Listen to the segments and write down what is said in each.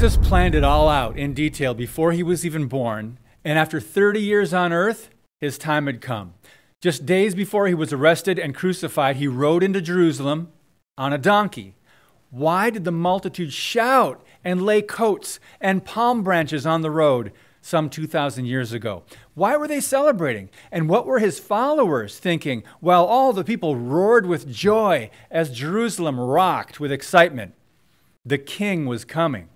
Jesus planned it all out in detail before he was even born, and after 30 years on earth, his time had come. Just days before he was arrested and crucified, he rode into Jerusalem on a donkey. Why did the multitude shout and lay coats and palm branches on the road some 2,000 years ago? Why were they celebrating? And what were his followers thinking while all the people roared with joy as Jerusalem rocked with excitement? The king was coming.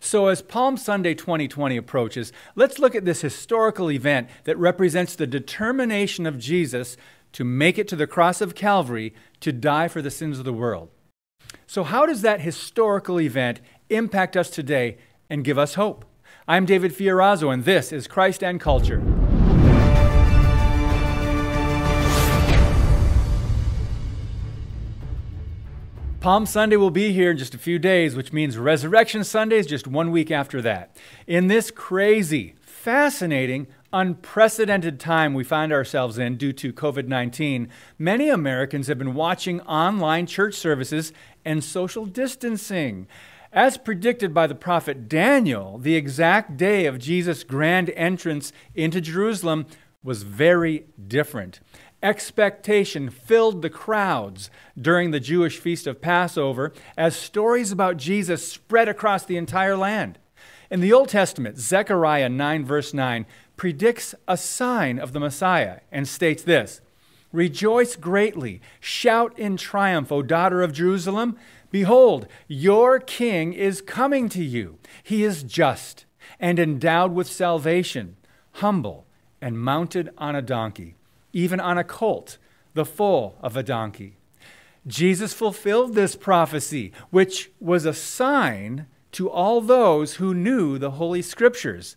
So, as Palm Sunday 2020 approaches, let's look at this historical event that represents the determination of Jesus to make it to the cross of Calvary to die for the sins of the world. So, how does that historical event impact us today and give us hope? I'm David Fiorazzo, and this is Christ and Culture. Palm Sunday will be here in just a few days, which means Resurrection Sunday is just one week after that. In this crazy, fascinating, unprecedented time we find ourselves in due to COVID 19, many Americans have been watching online church services and social distancing. As predicted by the prophet Daniel, the exact day of Jesus' grand entrance into Jerusalem was very different expectation filled the crowds during the Jewish feast of Passover as stories about Jesus spread across the entire land. In the Old Testament, Zechariah 9, verse 9, predicts a sign of the Messiah and states this Rejoice greatly, shout in triumph, O daughter of Jerusalem. Behold, your king is coming to you. He is just and endowed with salvation, humble and mounted on a donkey, even on a colt, the foal of a donkey. Jesus fulfilled this prophecy, which was a sign to all those who knew the Holy Scriptures.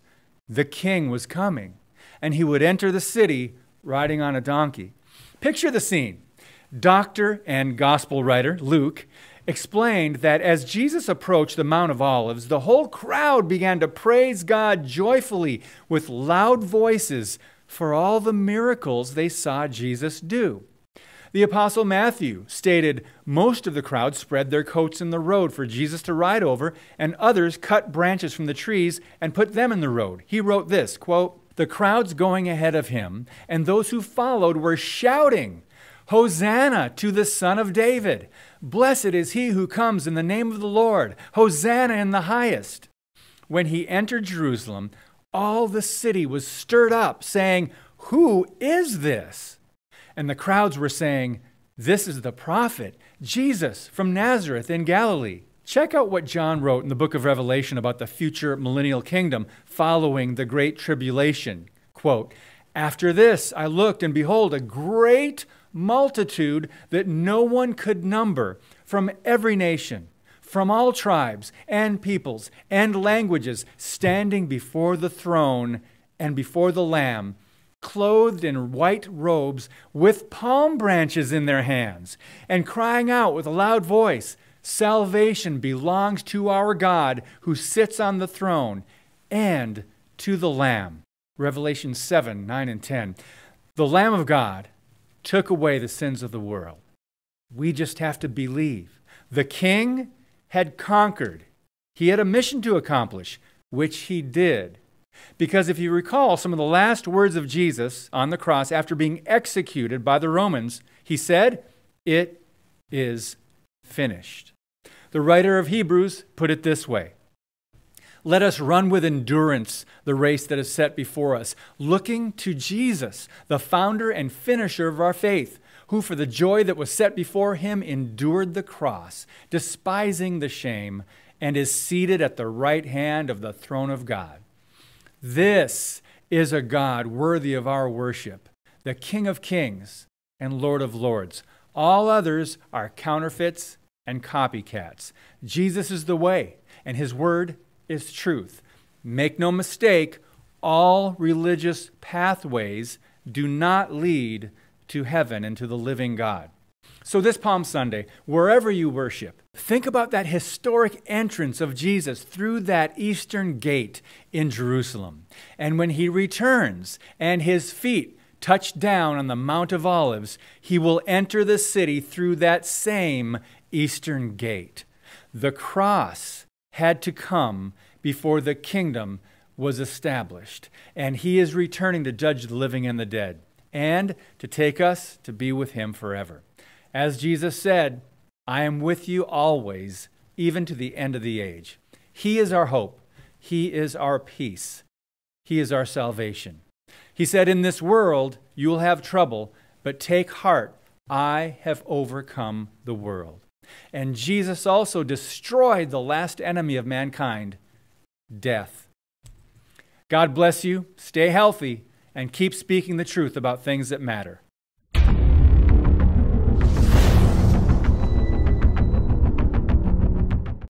The king was coming, and he would enter the city riding on a donkey. Picture the scene. Doctor and gospel writer Luke explained that as Jesus approached the Mount of Olives, the whole crowd began to praise God joyfully with loud voices for all the miracles they saw Jesus do. The Apostle Matthew stated most of the crowd spread their coats in the road for Jesus to ride over, and others cut branches from the trees and put them in the road. He wrote this quote, The crowds going ahead of him and those who followed were shouting, Hosanna to the Son of David! Blessed is he who comes in the name of the Lord! Hosanna in the highest! When he entered Jerusalem, all the city was stirred up, saying, Who is this? And the crowds were saying, This is the prophet, Jesus from Nazareth in Galilee. Check out what John wrote in the book of Revelation about the future millennial kingdom following the great tribulation. Quote, After this I looked, and behold, a great multitude that no one could number from every nation from all tribes and peoples and languages standing before the throne and before the Lamb, clothed in white robes with palm branches in their hands, and crying out with a loud voice, Salvation belongs to our God who sits on the throne and to the Lamb. Revelation 7 9 and 10. The Lamb of God took away the sins of the world. We just have to believe. The King had conquered. He had a mission to accomplish, which he did. Because if you recall some of the last words of Jesus on the cross after being executed by the Romans, he said, It is finished. The writer of Hebrews put it this way Let us run with endurance the race that is set before us, looking to Jesus, the founder and finisher of our faith who for the joy that was set before him endured the cross, despising the shame, and is seated at the right hand of the throne of God. This is a God worthy of our worship, the King of kings and Lord of lords. All others are counterfeits and copycats. Jesus is the way, and his word is truth. Make no mistake, all religious pathways do not lead to heaven and to the living God. So, this Palm Sunday, wherever you worship, think about that historic entrance of Jesus through that eastern gate in Jerusalem. And when he returns and his feet touch down on the Mount of Olives, he will enter the city through that same eastern gate. The cross had to come before the kingdom was established, and he is returning to judge the living and the dead and to take us to be with him forever. As Jesus said, I am with you always, even to the end of the age. He is our hope. He is our peace. He is our salvation. He said, In this world you will have trouble, but take heart. I have overcome the world. And Jesus also destroyed the last enemy of mankind, death. God bless you. Stay healthy and keep speaking the truth about things that matter.